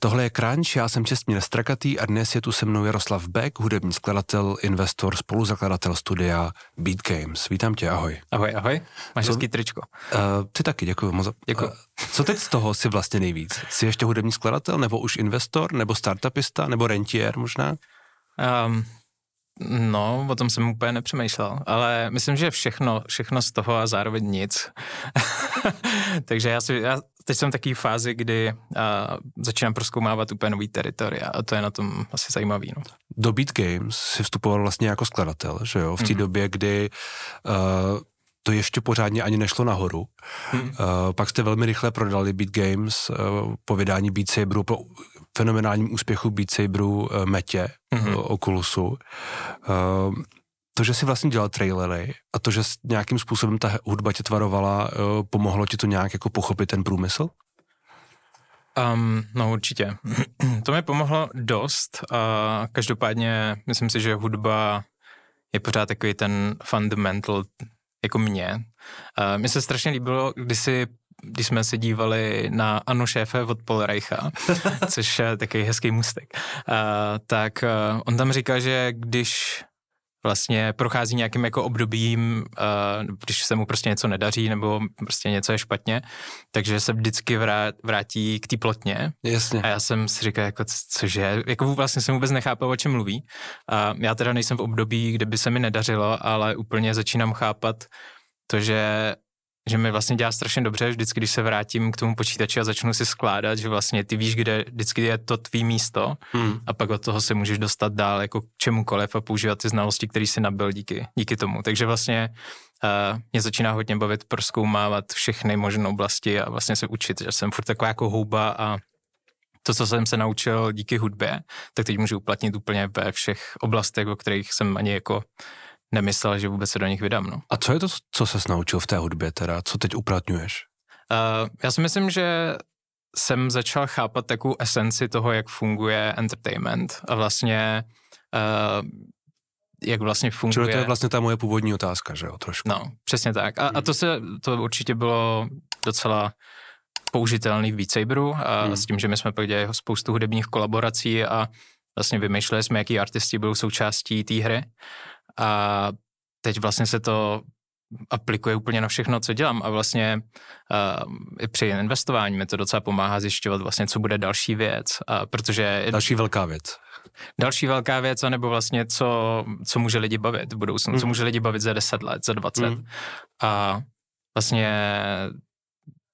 Tohle je Crunch, já jsem Čestmír Strakatý a dnes je tu se mnou Jaroslav Beck, hudební skladatel, investor, spoluzakladatel studia Beat Games. Vítám tě, ahoj. Ahoj, ahoj. Máš hezký tričko. Uh, ty taky, děkuji moc. Děkuji. Uh, eh, co teď z toho si vlastně nejvíc? Jsi ještě hudební skladatel, nebo už investor, nebo startupista, nebo rentier možná? Um, No, o tom jsem úplně nepřemýšlel, ale myslím, že všechno, všechno z toho a zároveň nic. Takže já, si, já teď jsem v takové fázi, kdy a, začínám proskoumávat úplně nový teritoria a to je na tom asi zajímavý. No. Do Beat Games si vstupoval vlastně jako skladatel, že jo, v té mm době, kdy uh, to ještě pořádně ani nešlo nahoru. Hmm. Uh, pak jste velmi rychle prodali Beat Games uh, po vydání Beat Saberu, pro fenomenálním úspěchu Beat Saberu eh, Metě, mm-hmm. Oculusu. Eh, to, že si vlastně dělal trailery a to, že nějakým způsobem ta hudba tě tvarovala, pomohlo ti to nějak jako pochopit ten průmysl? Um, no určitě. to mi pomohlo dost. A každopádně myslím si, že hudba je pořád takový ten fundamental jako mě. Uh, Mně se strašně líbilo, když si když jsme se dívali na Ano šéfe od Paul Reicha, což je takový hezký mustek, uh, tak uh, on tam říká, že když vlastně prochází nějakým jako obdobím, uh, když se mu prostě něco nedaří nebo prostě něco je špatně, takže se vždycky vrátí k té plotně. Jasně. A já jsem si říkal, jako cože, jako vlastně jsem vůbec nechápal, o čem mluví. já teda nejsem v období, kde by se mi nedařilo, ale úplně začínám chápat to, že že mi vlastně dělá strašně dobře, vždycky, když se vrátím k tomu počítači a začnu si skládat, že vlastně ty víš, kde vždycky je to tvý místo hmm. a pak od toho se můžeš dostat dál jako k čemukoliv a používat ty znalosti, které si nabil díky, díky tomu. Takže vlastně uh, mě začíná hodně bavit proskoumávat všechny možné oblasti a vlastně se učit, že jsem furt taková jako houba a to, co jsem se naučil díky hudbě, tak teď můžu uplatnit úplně ve všech oblastech, o kterých jsem ani jako nemyslel, že vůbec se do nich vydám. No. A co je to, co se naučil v té hudbě teda? Co teď uplatňuješ? Uh, já si myslím, že jsem začal chápat takovou esenci toho, jak funguje entertainment a vlastně uh, jak vlastně funguje. Čili to je vlastně ta moje původní otázka, že jo, trošku. No, přesně tak. A, a hmm. to se, to určitě bylo docela použitelný v Saberu a eh, hmm. s tím, že my jsme pak dělali spoustu hudebních kolaborací a vlastně vymýšleli jsme, jaký artisti budou součástí té hry. A teď vlastně se to aplikuje úplně na všechno, co dělám a vlastně uh, i při investování mi to docela pomáhá zjišťovat vlastně, co bude další věc, Uh, protože... Další velká věc. Další velká věc, anebo vlastně, co, co může lidi bavit v budoucnu, mm. co hmm. může lidi bavit za 10 let, za 20. Mm. A vlastně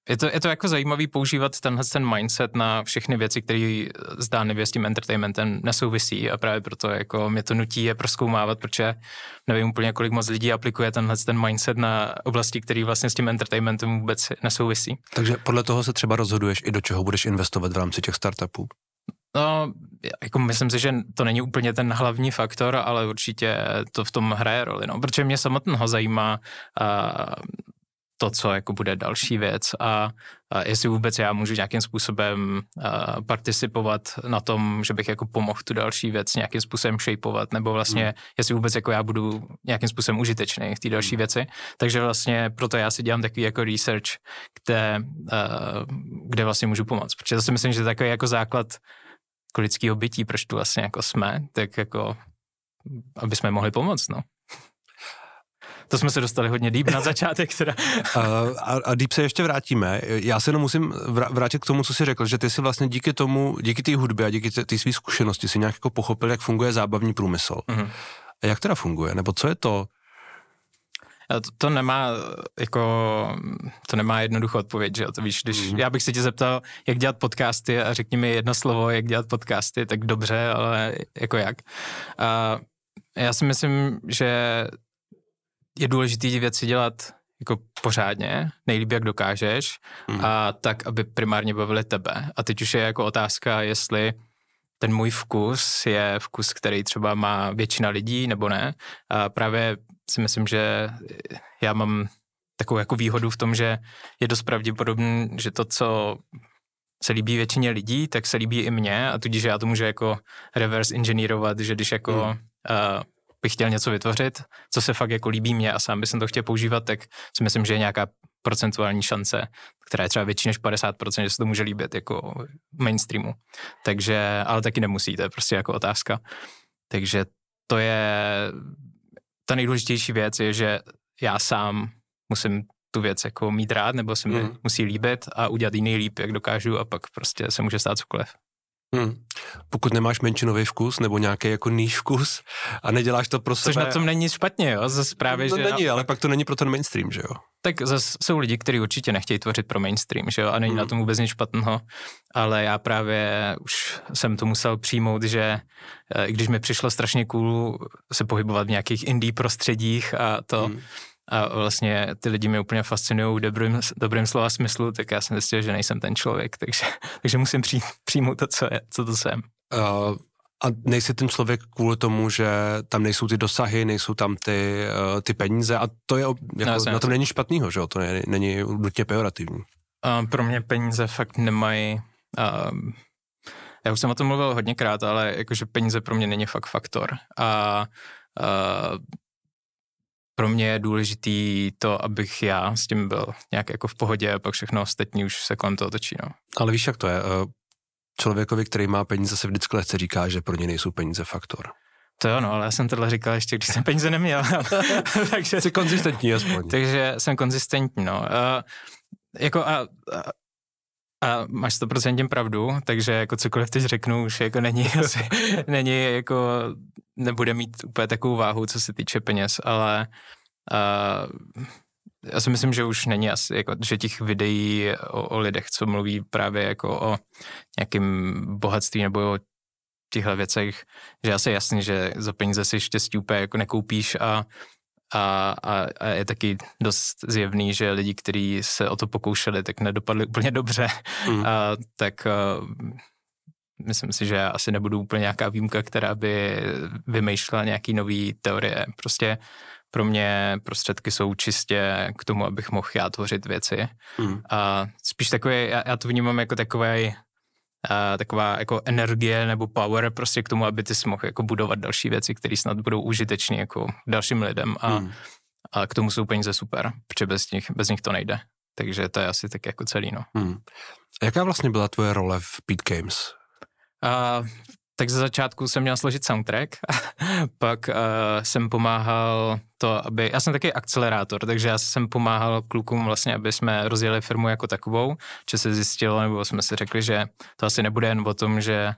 je to, je to jako zajímavý používat tenhle ten mindset na všechny věci, které eh, zdánlivě s tím entertainmentem nesouvisí a právě proto jako mě to nutí je proskoumávat, protože nevím úplně, kolik moc lidí aplikuje tenhle ten mindset na oblasti, které vlastně s tím entertainmentem vůbec nesouvisí. Takže podle toho se třeba rozhoduješ i do čeho budeš investovat v rámci těch startupů? No, jako myslím si, že to není úplně ten hlavní faktor, ale určitě to v tom hraje roli, no, protože mě samotného zajímá uh, to, co jako bude další věc a, a jestli vůbec já můžu nějakým způsobem a, participovat na tom, že bych jako pomohl tu další věc nějakým způsobem shapeovat, nebo vlastně mm. jestli vůbec jako já budu nějakým způsobem užitečný v té další mm. věci. Takže vlastně proto já si dělám takový jako research, kde, a, kde vlastně můžu pomoct. Protože zase myslím, že takový jako základ jako lidského bytí, proč tu vlastně jako jsme, tak jako aby jsme mohli pomoct, no. To jsme se dostali hodně deep na začátek teda. Eh, a, a deep se ještě vrátíme. Já se jenom musím vrátit k tomu, co jsi řekl, že ty si vlastně díky tomu, díky té hudbě a díky té své zkušenosti si nějak jako pochopil, jak funguje zábavní průmysl. Mm-hmm. A jak teda funguje? Nebo co je to, eh, to, to nemá eh, jako, to nemá jednoduchou odpověď, že to víš, když mm. já bych se tě zeptal, jak dělat podcasty a řekni mi jedno slovo, jak dělat podcasty, tak dobře, ale jako jak. A já si myslím, že je důležité ty věci dělat jako pořádně, nejlíp jak dokážeš mm. a tak, aby primárně bavili tebe. A teď už je jako otázka, jestli ten můj vkus je vkus, který třeba má většina lidí nebo ne. A právě si myslím, že já mám takovou jako výhodu v tom, že je dost pravděpodobný, že to, co se líbí většině lidí, tak se líbí i mně a tudíž já to můžu jako reverse inženýrovat, že když jako mm. uh, bych chtěl něco vytvořit, co se fakt jako líbí mě a sám bych to chtěl používat, tak si myslím, že je nějaká procentuální šance, která je třeba větší než 50%, že se to může líbit jako mainstreamu. Takže, ale taky nemusí, to je prostě jako otázka. Takže to je, ta nejdůležitější věc je, že já sám musím tu věc jako mít rád, nebo se mi mm. musí líbit a udělat jiný líp, jak dokážu a pak prostě se může stát cokoliv. Hmm. Pokud nemáš menšinový vkus nebo nějaký jako níž vkus a neděláš to pro Což sebe. Což na tom není špatně, jo? Zase právě, no, že není, na... ale pak to není pro ten mainstream, že jo? Tak zase jsou lidi, kteří určitě nechtějí tvořit pro mainstream, že jo? A není hmm. na hm. tom vůbec nic špatného. Ale já právě už jsem to musel přijmout, že eh, i když mi přišlo strašně cool se pohybovat v nějakých indie prostředích a to, hmm a vlastně ty lidi mě úplně fascinují v dobrým, dobrým slova smyslu, tak já jsem zjistil, že nejsem ten člověk, takže, takže musím přijít, přijmout to, co, je, co to jsem. Uh, a nejsi ten člověk kvůli tomu, že tam nejsou ty dosahy, nejsou tam ty, uh, ty peníze a to je, jako, no, na tom není špatného, že jo, to není, není nutně pejorativní. Uh, pro mě peníze fakt nemají, uh, já už jsem o tom mluvil hodněkrát, ale jakože peníze pro mě není fakt faktor a uh, pro mě je důležitý to, abych já s tím byl nějak jako v pohodě a pak všechno ostatní už se kolem toho točí. No. Ale víš, jak to je? Eh, člověkovi, který má peníze, se vždycky lehce říká, že pro ně nejsou peníze faktor. To jo, no, ale já jsem tohle říkal ještě, když jsem peníze neměl. takže, Jsi konzistentní aspoň. Takže jsem konzistentní, no. Uh, jako a, a a máš 100% pravdu, takže jako cokoliv teď řeknu, už jako není, asi, není jako, nebude mít úplně takovou váhu, co se týče peněz, ale uh, já si myslím, že už není asi, jako, že těch videí o, o lidech, co mluví právě jako o nějakém bohatství nebo o těchto věcech, že asi jasný, že za peníze si štěstí úplně jako nekoupíš a a, a, a je taky dost zjevný, že lidi, kteří se o to pokoušeli, tak nedopadli úplně dobře. Mm. A, tak a, eh, myslím si, že já asi nebudu úplně nějaká výjimka, která by vymýšlela nějaký nový teorie. Prostě pro mě prostředky jsou čistě k tomu, abych mohl já tvořit věci. Mm. A spíš takové, já, já to vnímám jako takové taková jako energie nebo power prostě k tomu, aby ty jsi mohl jako budovat další věci, které snad budou užiteční jako dalším lidem a, hmm. a k tomu jsou peníze super, protože bez nich, bez nich to nejde. Takže to je asi tak jako celý, no. Hmm. A jaká vlastně byla tvoje role v Pete Games? Uh, tak ze začátku jsem měl složit soundtrack, pak uh, jsem pomáhal to, aby, já jsem taky akcelerátor, takže já jsem pomáhal klukům vlastně, aby jsme rozjeli firmu jako takovou, že se zjistilo, nebo jsme si řekli, že to asi nebude jen o tom, že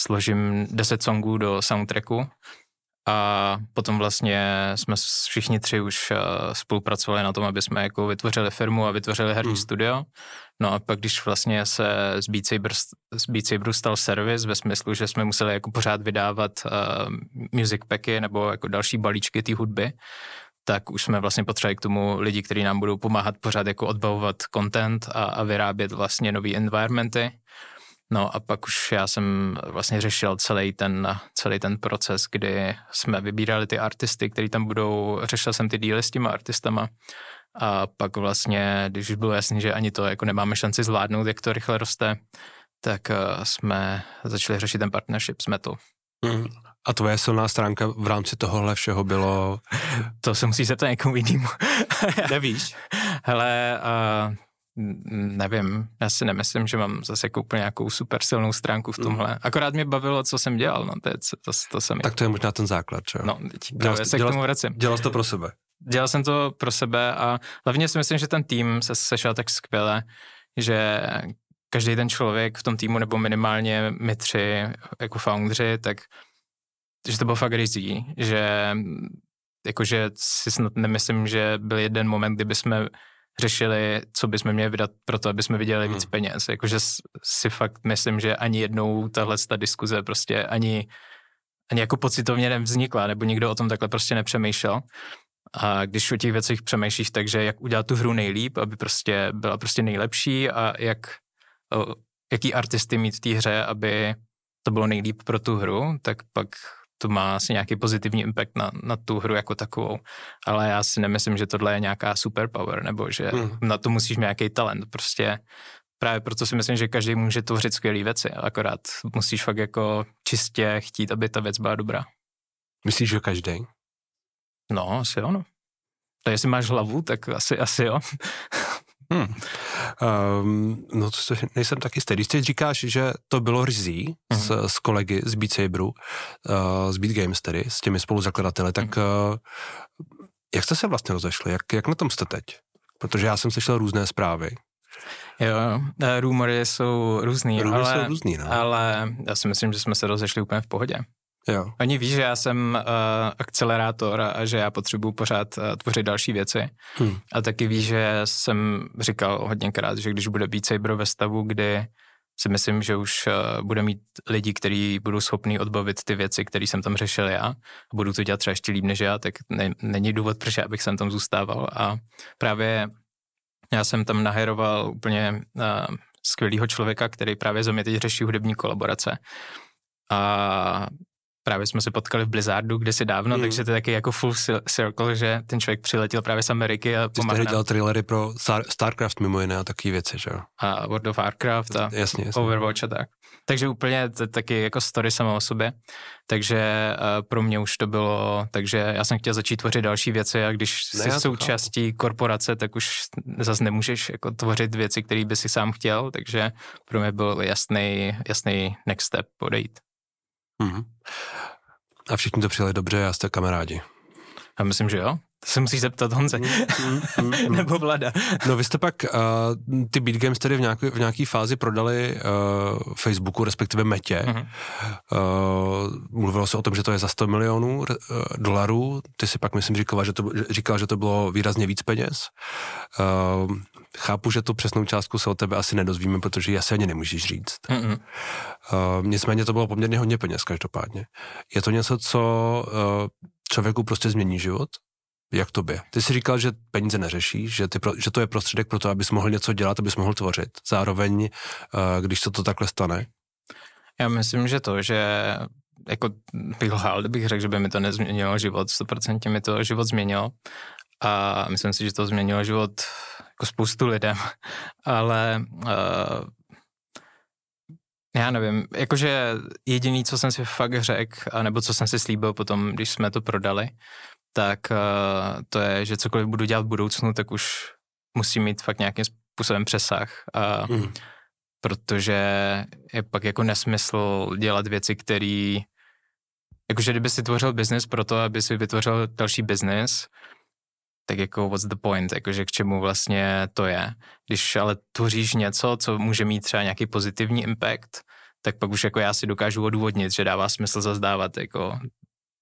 složím 10 songů do soundtracku, a potom vlastně jsme všichni tři už eh, spolupracovali na tom, aby jsme jako vytvořili firmu a vytvořili herní mm. studio. No a pak, když vlastně se z Beat, Saber, z Beat Saberu stal servis ve smyslu, že jsme museli jako pořád vydávat uh, music packy nebo jako další balíčky té hudby, tak už jsme vlastně potřebovali k tomu lidi, kteří nám budou pomáhat pořád jako odbavovat content a, a vyrábět vlastně nové environmenty. No a pak už já jsem vlastně řešil celý ten, celý ten proces, kdy jsme vybírali ty artisty, který tam budou, řešil jsem ty díly s těma artistama a pak vlastně, když už bylo jasné, že ani to jako nemáme šanci zvládnout, jak to rychle roste, tak eh, jsme začali řešit ten partnership s Metal. Mm. A tvoje silná stránka v rámci tohohle všeho bylo? To se musí zeptat někomu jinému. Nevíš? Hele, uh, nevím, já si nemyslím, že mám zase úplně nějakou super silnou stránku v tomhle. Mm. Akorát mě bavilo, co jsem dělal, no to, je, to, to jsem... Tak to je možná ten základ, že No, dělal, se dělal, k tomu vracím. Dělal jsi to pro sebe? Dělal jsem to pro sebe a hlavně si myslím, že ten tým se sešel tak skvěle, že každý ten člověk v tom týmu, nebo minimálně my tři jako foundři, tak že to bylo fakt rizí, že jakože si snad nemyslím, že byl jeden moment, kdyby jsme řešili, co bychom měli vydat pro to, aby jsme vydělali hmm. víc peněz. Jakože si fakt myslím, že ani jednou tahle ta diskuze prostě ani, ani jako pocitovně nevznikla, nebo nikdo o tom takhle prostě nepřemýšlel. A když o těch věcech přemýšlíš, takže jak udělat tu hru nejlíp, aby prostě byla prostě nejlepší a jak, jaký artisty mít v té hře, aby to bylo nejlíp pro tu hru, tak pak to má asi nějaký pozitivní impact na, na tu hru jako takovou. Ale já si nemyslím, že tohle je nějaká superpower, nebo že hmm. na to musíš mít nějaký talent. Prostě právě proto si myslím, že každý může tvořit skvělé věci, akorát musíš fakt jako čistě chtít, aby ta věc byla dobrá. Myslíš, že každý? No, asi ano. To jestli máš hlavu, tak asi, asi jo. Hmm. Um, no to se, nejsem taky jistý. Když ty říkáš, že to bylo rizí hmm. s, mhm. s kolegy z Beat Saberu, uh, z Beat Games tedy, s těmi spoluzakladateli, tak hmm. uh, jak jste se vlastně rozešli? Jak, jak na tom jste teď? Protože já jsem slyšel různé zprávy. Jo, eh, rumory jsou různý, rumory ale, jsou různý no. ale já si myslím, že jsme se rozešli úplně v pohodě. Jo. Oni ví, že já jsem uh, akcelerátor a, a že já potřebuju pořád uh, tvořit další věci. Hmm. A taky ví, že jsem říkal hodněkrát, že když bude být Cyber ve stavu, kdy si myslím, že už uh, bude mít lidi, kteří budou schopni odbavit ty věci, které jsem tam řešil já a budu to dělat třeba ještě líp než já, tak ne, není důvod, proč já bych sem tam zůstával. A právě já jsem tam nahéroval úplně uh, skvělého člověka, který právě za mě teď řeší hudební kolaborace. A právě jsme se potkali v Blizzardu si dávno, mm. takže to je taky jako full circle, že ten člověk přiletěl právě z Ameriky a Ty jsi dělal trailery pro Star- StarCraft mimo jiné a takové věci, že jo? A World of Warcraft a jasně, jasně. Overwatch a tak. Takže úplně to taky jako story sama o sobě, takže uh, pro mě už to bylo, takže já jsem chtěl začít tvořit další věci a když ne, jsi součástí chápu. korporace, tak už zase nemůžeš jako tvořit věci, které by si sám chtěl, takže pro mě byl jasný, jasný next step odejít. Mm-hmm. A všichni to přijeli dobře a jste kamarádi. Já myslím, že jo. To se musíš zeptat Honze. Mm, mm, mm, mm. Nebo Vlada. no vy jste pak uh, ty Beat Games tady v nějaké, v nějaký fázi prodali uh, Facebooku, respektive Metě. Mm-hmm. Uh, mluvilo se o tom, že to je za 100 milionů uh, dolarů. Ty si pak, myslím, říkala že, to, říkala, že to bylo výrazně víc peněz. Uh, Chápu, že tu přesnou částku se o tebe asi nedozvíme, protože ji asi ani nemůžeš říct. Mm-mm. Uh, nicméně to bylo poměrně hodně peněz každopádně. Je to něco, co uh, člověku prostě změní život? Jak tobě? Ty jsi říkal, že peníze neřeší, že, ty pro, že to je prostředek pro to, abys mohl něco dělat, abys mohl tvořit. Zároveň, uh, když se to takhle stane? Já myslím, že to, že jako bych lhal, kdybych řekl, že by mi to nezměnilo život, 100% mi to život změnilo. A myslím si, že to změnilo život jako spoustu lidem, ale uh, já nevím, jakože jediný, co jsem si fakt řekl, nebo co jsem si slíbil potom, když jsme to prodali, tak uh, to je, že cokoliv budu dělat v budoucnu, tak už musí mít fakt nějakým způsobem přesah. Uh, mm. Protože je pak jako nesmysl dělat věci, které jakože kdyby si tvořil biznis pro to, aby si vytvořil další biznis, tak jako what's the point, jakože k čemu vlastně to je. Když ale tvoříš něco, co může mít třeba nějaký pozitivní impact, tak pak už jako já si dokážu odůvodnit, že dává smysl zazdávat jako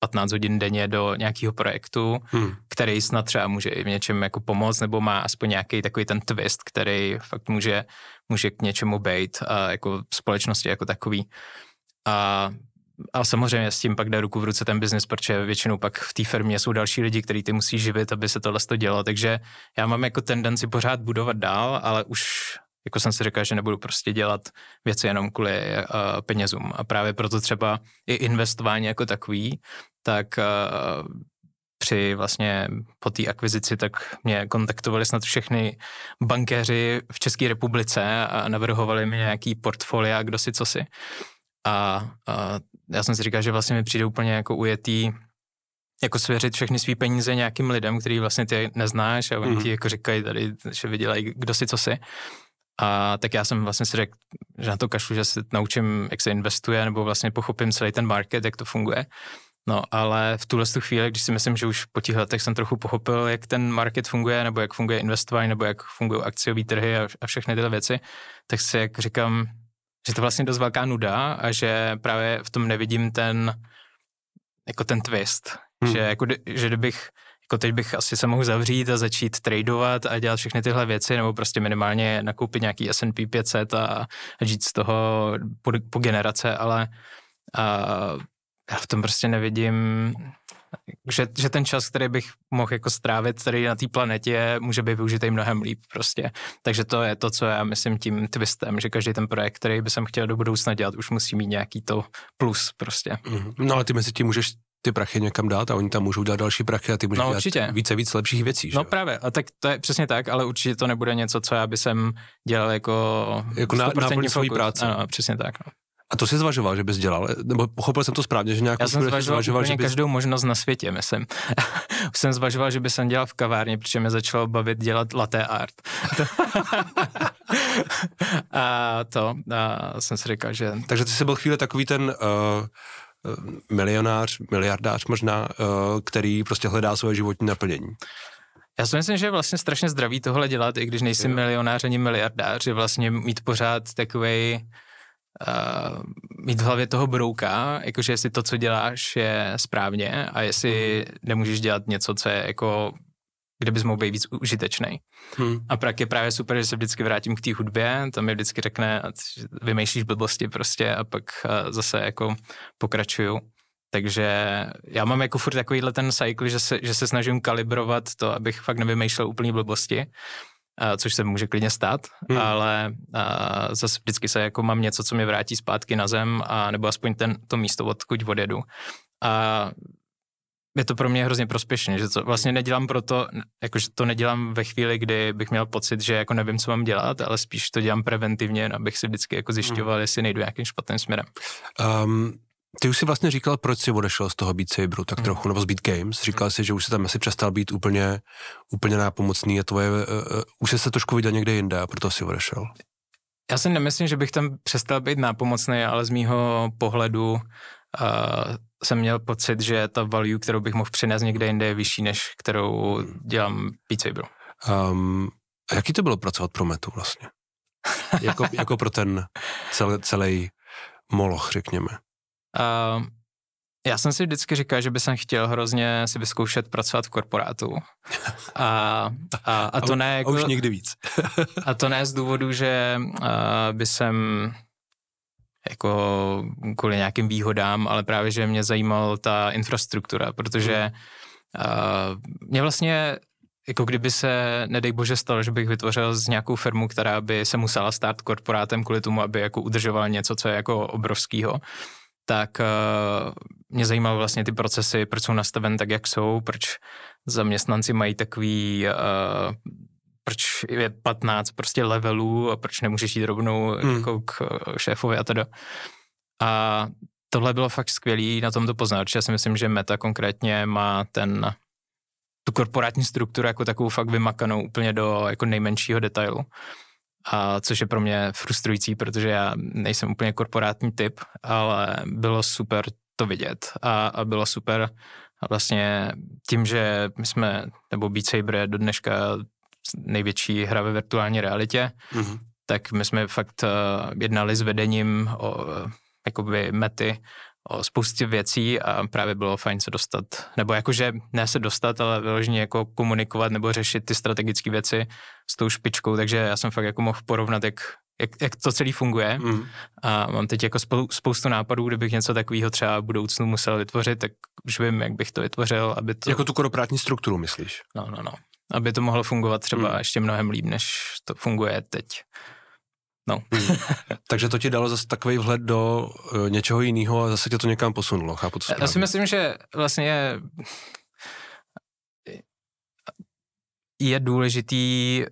15 hodin denně do nějakého projektu, hmm. který snad třeba může i v něčem jako pomoct, nebo má aspoň nějaký takový ten twist, který fakt může, může k něčemu být a jako společnosti jako takový. A a samozřejmě s tím pak jde ruku v ruce ten biznis, protože většinou pak v té firmě jsou další lidi, kteří ty musí živit, aby se tohle to dělo. Takže já mám jako tendenci pořád budovat dál, ale už jako jsem si říkal, že nebudu prostě dělat věci jenom kvůli uh, penězům. A právě proto třeba i investování jako takový, tak uh, při vlastně po té akvizici, tak mě kontaktovali snad všechny bankéři v České republice a navrhovali mi nějaký portfolia, kdo si co si. A, a já jsem si říkal, že vlastně mi přijde úplně jako ujetý jako svěřit všechny své peníze nějakým lidem, který vlastně ty neznáš a oni mm-hmm. ti jako říkají tady, že vydělají kdo si co si. A tak já jsem vlastně si řekl, že na to kašlu, že se naučím, jak se investuje, nebo vlastně pochopím celý ten market, jak to funguje. No ale v tuhle tu chvíli, když si myslím, že už po těch letech jsem trochu pochopil, jak ten market funguje, nebo jak funguje investování, nebo jak fungují akciové trhy a, a všechny tyhle věci, tak si jak říkám, že to vlastně dost velká nuda a že právě v tom nevidím ten, jako ten twist, hmm. že, jako, že kdybych, jako teď bych asi se mohl zavřít a začít tradovat a dělat všechny tyhle věci, nebo prostě minimálně nakoupit nějaký S&P 500 a, a žít z toho po, po generace, ale a, já v tom prostě nevidím, že, že ten čas, který bych mohl jako strávit tady na té planetě, může být využitý mnohem líp prostě. Takže to je to, co já myslím tím twistem, že každý ten projekt, který by jsem chtěl do budoucna dělat, už musí mít nějaký to plus prostě. Mm-hmm. No ale ty mezi tím můžeš ty prachy někam dát a oni tam můžou dát další prachy a ty můžeš no, dělat určitě. více víc lepších věcí. Že? No právě, a tak to je přesně tak, ale určitě to nebude něco, co já by jsem dělal jako jako na, náplň svojí práce. Ano, přesně tak. No. A to jsi zvažoval, že bys dělal? Nebo pochopil jsem to správně, že nějak... Já jsem zvažoval, zvažoval že bys... každou možnost na světě, myslím. Už jsem zvažoval, že by jsem dělal v kavárně, protože mě začalo bavit dělat latte art. a to a jsem si říkal, že... Takže ty jsi byl chvíli takový ten... Uh milionář, miliardář možná, eh, který prostě hledá svoje životní naplnění. Já si myslím, že je vlastně strašně zdravý tohle dělat, i když nejsi milionář ani miliardář, je vlastně mít pořád takovej uh, mít v hlavě toho brouka, jakože jestli to, co děláš, je správně a jestli hmm. nemůžeš dělat něco, co je jako kde bys mohl být víc užitečný. Hmm. A pak je právě super, že se vždycky vrátím k té hudbě, tam mi vždycky řekne, a vymýšlíš blbosti prostě a pak uh, zase jako pokračuju. Takže já mám jako furt takovýhle ten cycle, že se, že se snažím kalibrovat to, abych fakt nevymýšlel úplný blbosti, Eh, což se může klidně stát, hmm. ale a eh, zase vždycky se jako mám něco, co mě vrátí zpátky na zem, a nebo aspoň ten, to místo, odkud odjedu. A je to pro mě hrozně prospěšné, že to vlastně nedělám proto, jakože to nedělám ve chvíli, kdy bych měl pocit, že jako nevím, co mám dělat, ale spíš to dělám preventivně, abych si vždycky jako zjišťoval, hmm. jestli nejdu nějakým špatným směrem. Um, ty už si vlastně říkal, proč si odešel z toho Beat Saberu tak hmm. trochu, nebo z Beat Games. Říkal hmm. si, že už se tam asi přestal být úplně, úplně nápomocný a tvoje, uh, uh, už jsi se trošku viděl někde jinde a proto si odešel. Já si nemyslím, že bych tam přestal být nápomocný, ale z mýho pohledu uh, jsem měl pocit, že ta value, kterou bych mohl přinést někde jinde, je vyšší, než kterou hmm. dělám Beat Saberu. Um, a jaký to bylo pracovat pro metu vlastně? jako, jako pro ten cel, celý moloch, řekněme. Uh, já jsem si vždycky říkal, že bych chtěl hrozně si vyzkoušet pracovat v korporátu. A, a, a to ne... Jako, a už někdy víc. a to ne z důvodu, že uh, by jsem jako kvůli nějakým výhodám, ale právě, že mě zajímal ta infrastruktura, protože uh, mě vlastně jako kdyby se, nedej bože, stalo, že bych vytvořil z nějakou firmu, která by se musela stát korporátem kvůli tomu, aby jako udržoval něco, co je jako obrovskýho, tak eh, mě zajímaly vlastně ty procesy, proč jsou nastaven tak, jak jsou, proč zaměstnanci mají takový, eh, proč je 15 prostě levelů a proč nemůžeš jít rovnou hmm. jako k eh, šéfovi a teda. A tohle bylo fakt skvělý na tom to poznat, já si myslím, že Meta konkrétně má ten tu korporátní strukturu jako takovou fakt vymakanou úplně do jako nejmenšího detailu a což je pro mě frustrující, protože já nejsem úplně korporátní typ, ale bylo super to vidět a, a bylo super a vlastně tím, že my jsme, nebo Beat Saber je do dneška největší hra ve virtuální realitě, mm-hmm. tak my jsme fakt uh, jednali s vedením o uh, jakoby mety o spoustě věcí a právě bylo fajn se dostat, nebo jakože ne se dostat, ale vyloženě jako komunikovat nebo řešit ty strategické věci s tou špičkou, takže já jsem fakt jako mohl porovnat, jak, jak, jak to celý funguje mm. a mám teď jako spou, spoustu nápadů, kdybych něco takového třeba v budoucnu musel vytvořit, tak už vím, jak bych to vytvořil, aby to... Jako tu korporátní strukturu, myslíš? No, no, no. Aby to mohlo fungovat třeba mm. ještě mnohem líp, než to funguje teď. No. Hmm. Takže to ti dalo zase takový vhled do uh, něčeho jiného a zase tě to někam posunulo, chápu to správně. Já si myslím, že vlastně je důležitý,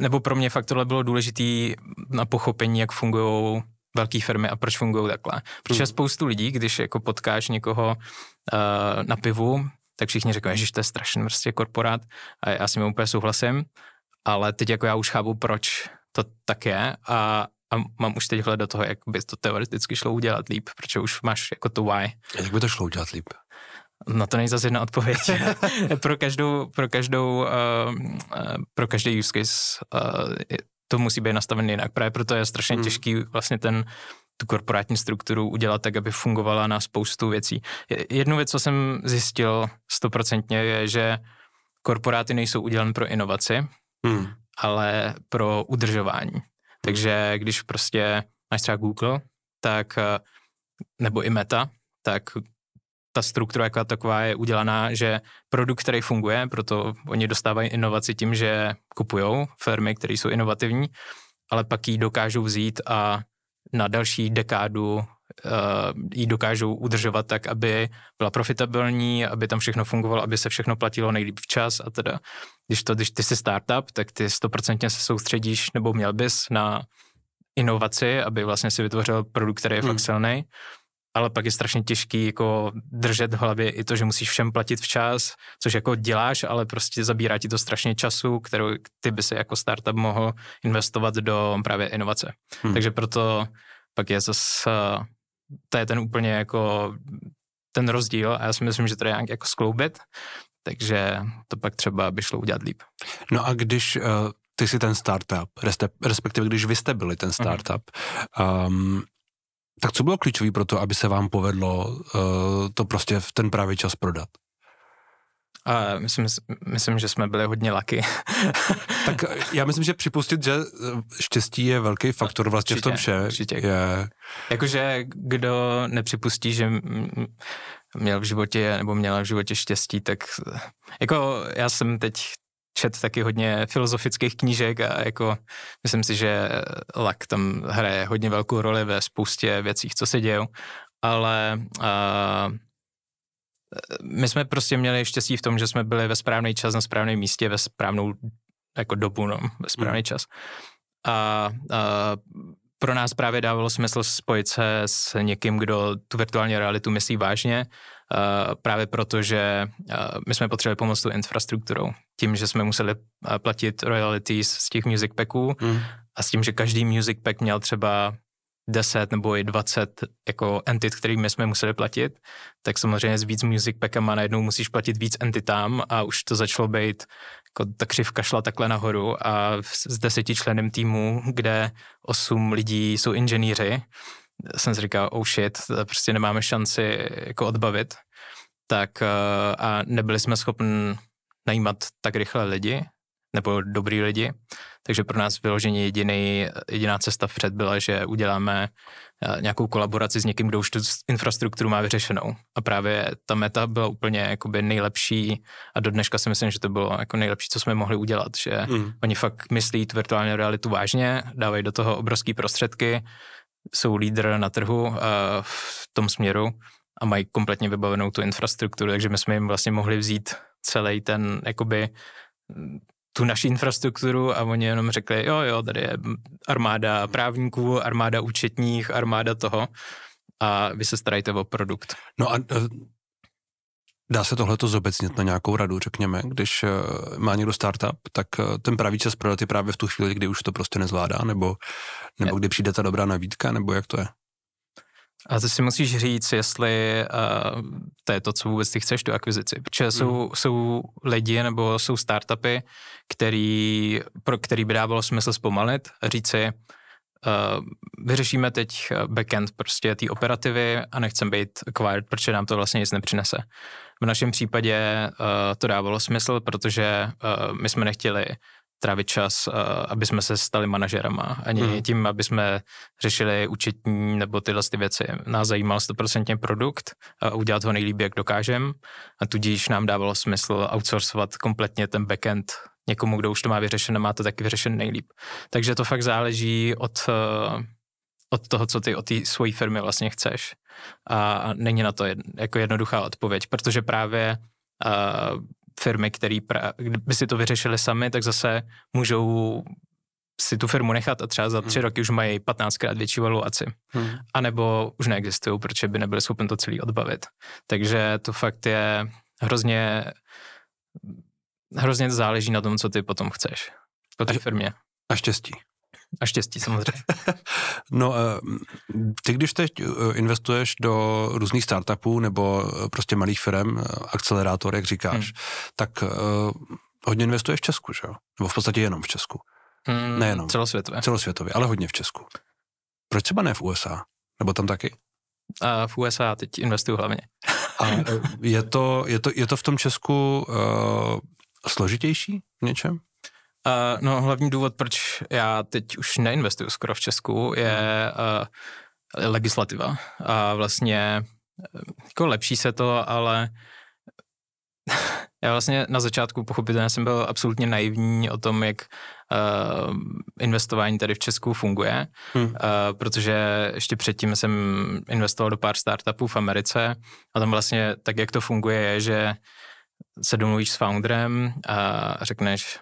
nebo pro mě fakt tohle bylo důležitý na pochopení, jak fungují velké firmy a proč fungují takhle. Protože hmm. spoustu lidí, když jako potkáš někoho uh, na pivu, tak všichni řeknou, že to je strašný prostě korporát a já s ním úplně souhlasím, ale teď jako já už chápu, proč to tak je a, a mám už teď hled do toho, jak by to teoreticky šlo udělat líp, protože už máš jako to why. A jak by to šlo udělat líp? No to není zase jedna odpověď. pro každou, pro každou, uh, pro každý use case uh, to musí být nastavený jinak. Právě proto je strašně hmm. těžký vlastně ten, tu korporátní strukturu udělat tak, aby fungovala na spoustu věcí. Jednu věc, co jsem zjistil stoprocentně, je, že korporáty nejsou udělané pro inovaci, hmm ale pro udržování. Takže když prostě máš třeba Google, tak nebo i Meta, tak ta struktura jako taková je udělaná, že produkt, který funguje, proto oni dostávají inovaci tím, že kupují firmy, které jsou inovativní, ale pak ji dokážou vzít a na další dekádu uh, ji dokážou udržovat tak, aby byla profitabilní, aby tam všechno fungovalo, aby se všechno platilo nejlíp včas a teda. Když, to, když ty jsi startup, tak ty stoprocentně se soustředíš, nebo měl bys na inovaci, aby vlastně si vytvořil produkt, který je hmm. fakt silný ale pak je strašně těžký jako držet v hlavě i to, že musíš všem platit včas, což jako děláš, ale prostě zabírá ti to strašně času, kterou ty by se jako startup mohl investovat do právě inovace. Hmm. Takže proto pak je zase, eh, to je ten úplně jako ten rozdíl a já si myslím, že to je nějak jako skloubit takže to pak třeba by šlo udělat líp. No a když uh, ty jsi ten startup, respektive když vy jste byli ten mhm. startup, mm-hmm. um, tak co bylo klíčové pro to, aby se vám povedlo uh, to prostě v ten právě čas prodat? Uh, myslím, myslím, že jsme byli hodně laky. tak eh, já myslím, že připustit, že štěstí je velký faktor vlastně určitě, v tom vše. Je... Jakože kdo nepřipustí, že měl v životě nebo měla v životě štěstí, tak jako já jsem teď čet taky hodně filozofických knížek a jako myslím si, že lak tam hraje hodně velkou roli ve spoustě věcí, co se dějou, ale uh, my jsme prostě měli štěstí v tom, že jsme byli ve správný čas na správném místě, ve správnou jako dobu, no, ve správný mm. čas. A, a pro nás právě dávalo smysl spojit se s někým, kdo tu virtuální realitu myslí vážně, eh, právě protože eh, my jsme potřebovali pomoct tu infrastrukturou. Tím, že jsme museli eh, platit royalties z těch music packů mm. a s tím, že každý music pack měl třeba 10 nebo i 20 jako entit, kterými jsme museli platit, tak samozřejmě s víc music packama najednou musíš platit víc entitám a už to začalo být jako ta křivka šla takhle nahoru a s desetičleným týmu, kde osm lidí jsou inženýři, jsem si říkal, oh shit, prostě nemáme šanci jako odbavit, tak eh, a nebyli jsme schopni najímat tak rychle lidi, nebo dobrý lidi. Takže pro nás vyloženě jediný, jediná cesta vpřed byla, že uděláme eh, nějakou kolaboraci s někým, kdo už tu infrastrukturu má vyřešenou. A právě ta meta byla úplně jakoby nejlepší a do dneška si myslím, že to bylo jako nejlepší, co jsme mohli udělat, že mm. oni fakt myslí tu virtuální realitu vážně, dávají do toho obrovské prostředky, jsou lídr na trhu eh, v tom směru a mají kompletně vybavenou tu infrastrukturu, takže my jsme jim vlastně mohli vzít celý ten jakoby tu naši infrastrukturu a oni jenom řekli, jo, jo, tady je armáda právníků, armáda účetních, armáda toho a vy se starajte o produkt. No a eh, Dá se tohleto zobecnit na nějakou radu, řekněme, když eh, má někdo startup, tak eh, ten pravý čas prodat je právě v tu chvíli, kdy už to prostě nezvládá, nebo, nebo kdy přijde ta dobrá nabídka, nebo jak to je? A ty si musíš říct, jestli uh, to je to, co vůbec ty chceš, tu akvizici. Protože mm. jsou, hmm. jsou lidi nebo jsou startupy, který, pro který by dávalo smysl zpomalit a říct si, uh, vyřešíme teď backend prostě té operativy a nechcem být acquired, protože nám to vlastně nic nepřinese. V našem případě uh, to dávalo smysl, protože uh, my jsme nechtěli trávit čas, eh, aby jsme se stali manažerama, ani hmm. tím, aby jsme řešili účetní nebo tyhle ty věci. Nás zajímal 100% produkt, udělat ho nejlíp, jak dokážem a tudíž nám dávalo smysl outsourcovat kompletně ten backend někomu, kdo už to má vyřešené, má to taky vyřešené nejlíp. Takže to fakt záleží od, eh, od toho, co ty od té svojí firmy vlastně chceš. A není na to jed, jako jednoduchá odpověď, protože právě uh, firmy, které by si to vyřešili sami, tak zase můžou si tu firmu nechat a třeba za hmm. tři hmm. roky už mají 15krát větší valuaci. Hmm. A nebo už neexistují, protože by nebyli schopni to celý odbavit. Takže to fakt je hrozně, hrozně záleží na tom, co ty potom chceš po té firmě. A štěstí. A štěstí samozřejmě. no, eh, ty když teď eh, investuješ do různých startupů nebo eh, prostě malých firm, akcelerátor, jak říkáš, hmm. tak hodně investuješ v Česku, že jo? Nebo v podstatě jenom v Česku. Hmm, Nejenom. Celosvětově. Celosvětově, ale hodně v Česku. Proč třeba ne v USA? Nebo tam taky? A v USA teď investuju hlavně. A je to, je to, je to v tom Česku uh, složitější v něčem? Uh, no hlavní důvod, proč já teď už neinvestuju skoro v Česku, je uh, legislativa. A vlastně eh, jako lepší se to, ale já vlastně na začátku pochopitelně jsem byl absolutně naivní o tom, jak uh, investování tady v Česku funguje, hmm. uh, protože ještě předtím jsem investoval do pár startupů v Americe a tam vlastně tak, jak to funguje, je, že se domluvíš s founderem a řekneš,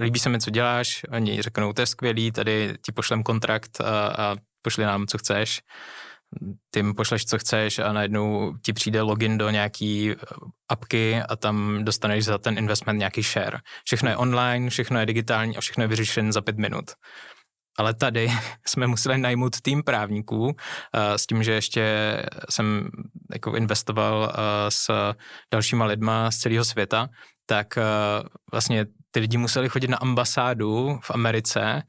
líbí se mi, co děláš, oni řeknou, to je skvělý, tady ti pošlem kontrakt a, a pošli nám, co chceš ty jim pošleš, co chceš a najednou ti přijde login do nějaký eh, apky a tam dostaneš za ten investment nějaký share. Všechno je online, všechno je digitální a všechno je vyřešen za pět minut. Ale tady jsme museli najmout tým právníků eh, s tím, že ještě jsem jako investoval eh, s dalšíma lidma z celého světa, tak vlastně ty lidi museli chodit na ambasádu v Americe,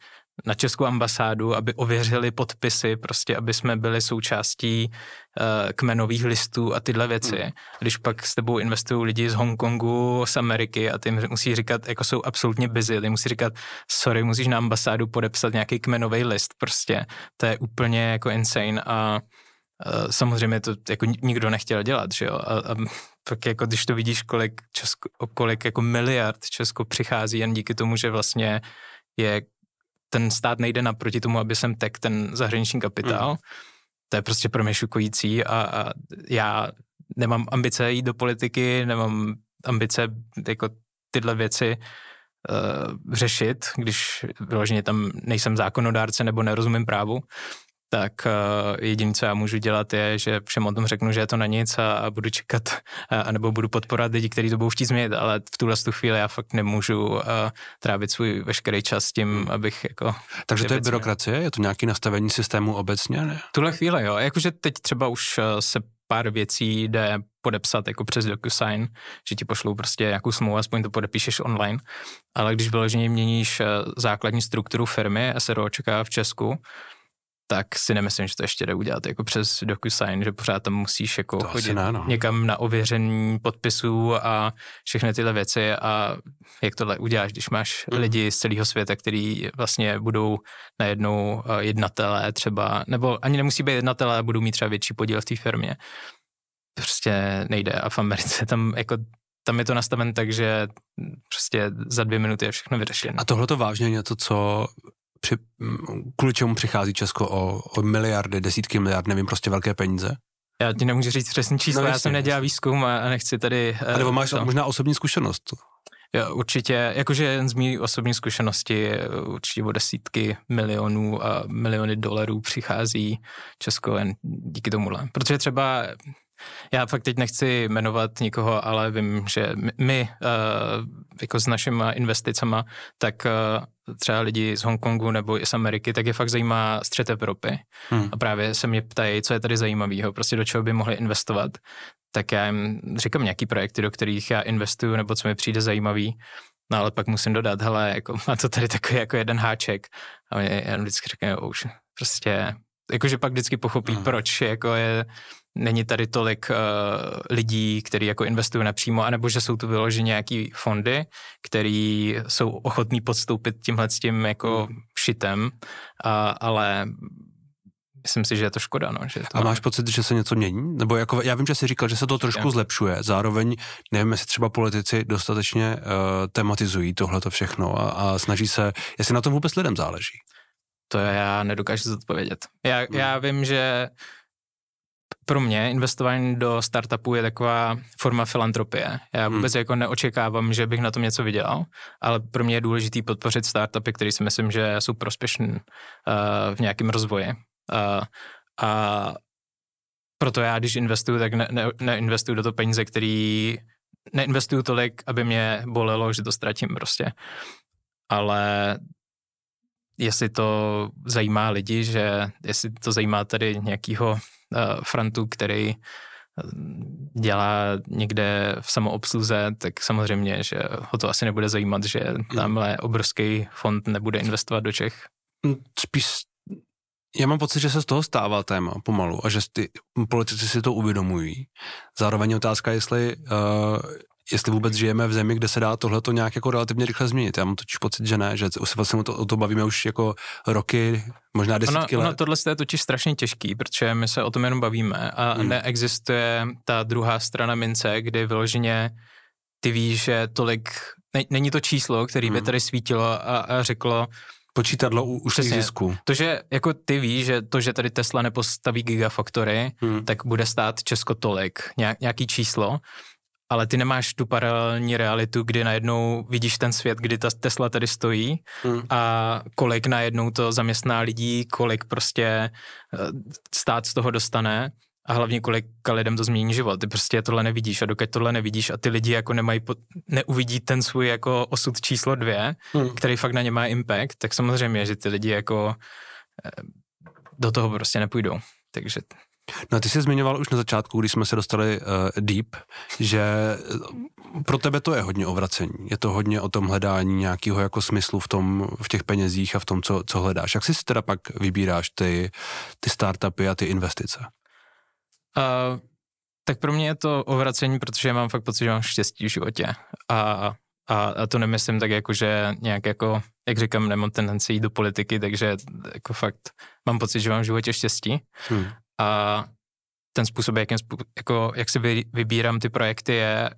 na českou ambasádu, aby ověřili podpisy, prostě aby jsme byli součástí uh, kmenových listů a tyhle věci. Hmm. Když pak s tebou investují lidi z Hongkongu, z Ameriky a ty musí říkat, jako jsou absolutně busy, ty musí říkat, sorry, musíš na ambasádu podepsat nějaký kmenový list, prostě. To je úplně jako insane a uh, samozřejmě to jako nikdo nechtěl dělat, že jo. A, a pak jako když to vidíš, kolik, Česko, kolik jako miliard Česko přichází jen díky tomu, že vlastně je ten stát nejde naproti tomu, aby sem tek ten zahraniční kapitál. Mm. To je prostě pro mě šukující a, a já nemám ambice jít do politiky, nemám ambice jako tyhle věci uh, řešit, když vyloženě tam nejsem zákonodárce nebo nerozumím právu, tak eh, jediné, co já můžu dělat, je, že všem o tom řeknu, že je to na nic a, a budu čekat, anebo nebo budu podporovat lidi, kteří to budou chtít změnit, ale v tuhle tu chvíli já fakt nemůžu a, eh, trávit svůj veškerý čas tím, hmm. abych jako... Takže to je byrokracie? Je to nějaký nastavení systému obecně? Ne? Tuhle chvíli jo, jakože teď třeba už eh, se pár věcí jde podepsat jako přes DocuSign, že ti pošlou prostě nějakou smlouvu, aspoň to podepíšeš online. Ale když vyloženě měníš základní strukturu firmy, čeká v Česku, tak si nemyslím, že to ještě jde udělat jako přes DocuSign, že pořád tam musíš jako to chodit ne, no. někam na ověření podpisů a všechny tyhle věci a jak tohle uděláš, když máš mm. lidi z celého světa, který vlastně budou najednou eh, jednatelé třeba, nebo ani nemusí být jednatelé, budou mít třeba větší podíl v té firmě. Prostě nejde a v Americe tam jako tam je to nastaven tak, že prostě za dvě minuty je všechno vyřešeno. A tohle to vážně něco, co při, kvůli čemu přichází Česko o, o miliardy, desítky miliard, nevím, prostě velké peníze? Já ti nemůžu říct přesný číslo, no, já jsem nedělal výzkum a nechci tady... Eh, Ale nebo máš to. možná osobní zkušenost? Jo, určitě, jakože z mý osobní zkušenosti eh, určitě o desítky milionů a miliony dolarů přichází Česko jen díky tomuhle. Protože třeba já fakt teď nechci jmenovat nikoho, ale vím, že my eh, jako s našimi investicama, tak eh, třeba lidi z Hongkongu nebo i z Ameriky, tak je fakt zajímá střed Evropy. Hmm. A právě se mě ptají, co je tady zajímavého, prostě do čeho by mohli investovat. Tak já jim říkám nějaký projekty, do kterých já investuju nebo co mi přijde zajímavý. No ale pak musím dodat, hele, jako má to tady takový jako jeden háček. A mě, já vždycky říkám, už prostě, jakože pak vždycky pochopí, hmm. proč jako je není tady tolik uh, lidí, kteří jako investují napřímo, anebo že jsou tu vyloženě nějaký fondy, který jsou ochotní podstoupit tímhle s tím jako hmm. šitem, a, ale myslím si, že je to škoda. No, že to a máš pocit, že se něco mění? Nebo jako, já vím, že jsi říkal, že se to trošku zlepšuje. Zároveň nevím, jestli třeba politici dostatečně uh, tematizují tohleto všechno a, a snaží se, jestli na tom vůbec lidem záleží. To já nedokážu zodpovědět. Já, já hmm. vím, že uh, pro mě investování do startupů je taková forma filantropie. Já hmm. vůbec hmm. jako neočekávám, že bych na tom něco vydělal, ale pro mě je důležité podpořit startupy, které si myslím, že jsou prospěšné uh, v nějakém rozvoji. Uh, a proto já, když investuju, tak ne, ne, neinvestuju do toho peníze, který neinvestuju tolik, aby mě bolelo, že to ztratím prostě. Ale jestli to zajímá lidi, že jestli to zajímá tady nějakýho uh, eh, frontu, který eh, dělá někde v samoobsluze, tak samozřejmě, že ho to asi nebude zajímat, že tamhle obrovský fond nebude investovat do Čech. Hm, spíš já mám pocit, že se z toho stává téma pomalu a že ty politici si to uvědomují. Zároveň otázka, jestli uh, jestli vůbec žijeme v zemi, kde se dá tohle to nějak jako relativně rychle změnit. Já mám totiž pocit, že ne, že se vlastně to, o to bavíme už jako roky, možná desítky ono, let. Ono tohle je totiž strašně těžký, protože my se o tom jenom bavíme a hmm. neexistuje ta druhá strana mince, kdy vyloženě ty víš, že tolik, ne, není to číslo, který by hmm. tady svítilo a, a řeklo, počítadlo u, už Přesně. zisku. To, že jako ty víš, že to, že tady Tesla nepostaví gigafaktory, hmm. tak bude stát Česko tolik, nějak, nějaký číslo, ale ty nemáš tu paralelní realitu, kdy najednou vidíš ten svět, kdy ta Tesla tady stojí hmm. a kolik najednou to zaměstná lidí, kolik prostě eh, stát z toho dostane a hlavně kolika lidem to změní život. Ty prostě tohle nevidíš a dokud tohle nevidíš a ty lidi jako nemají, po, neuvidí ten svůj jako osud číslo dvě, hmm. který fakt na ně má impact, tak samozřejmě, že ty lidi jako eh, do toho prostě nepůjdou. Takže No a ty jsi zmiňoval už na začátku, když jsme se dostali uh, deep, že eh, pro tebe to je hodně o vracení. Je to hodně o tom hledání nějakého jako smyslu v, tom, v těch penězích a v tom, co, co hledáš. Jak si teda pak vybíráš ty, ty startupy a ty investice? Uh, tak pro mě je to o vracení, protože já mám fakt pocit, že mám štěstí v životě. A a, a to nemyslím tak jako, že nějak jako, jak říkám, nemám tendenci jít do politiky, takže jako fakt mám pocit, že mám v životě štěstí. Hmm. A ten způsob, jakým, jako, jak si vy, vybírám ty projekty, je